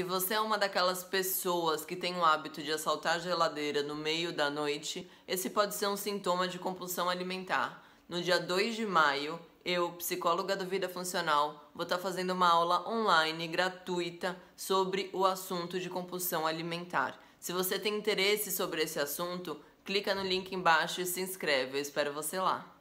se você é uma daquelas pessoas que tem o hábito de assaltar a geladeira no meio da noite, esse pode ser um sintoma de compulsão alimentar. No dia 2 de maio, eu, psicóloga do Vida Funcional, vou estar tá fazendo uma aula online gratuita sobre o assunto de compulsão alimentar. Se você tem interesse sobre esse assunto, clica no link embaixo e se inscreve. Eu espero você lá.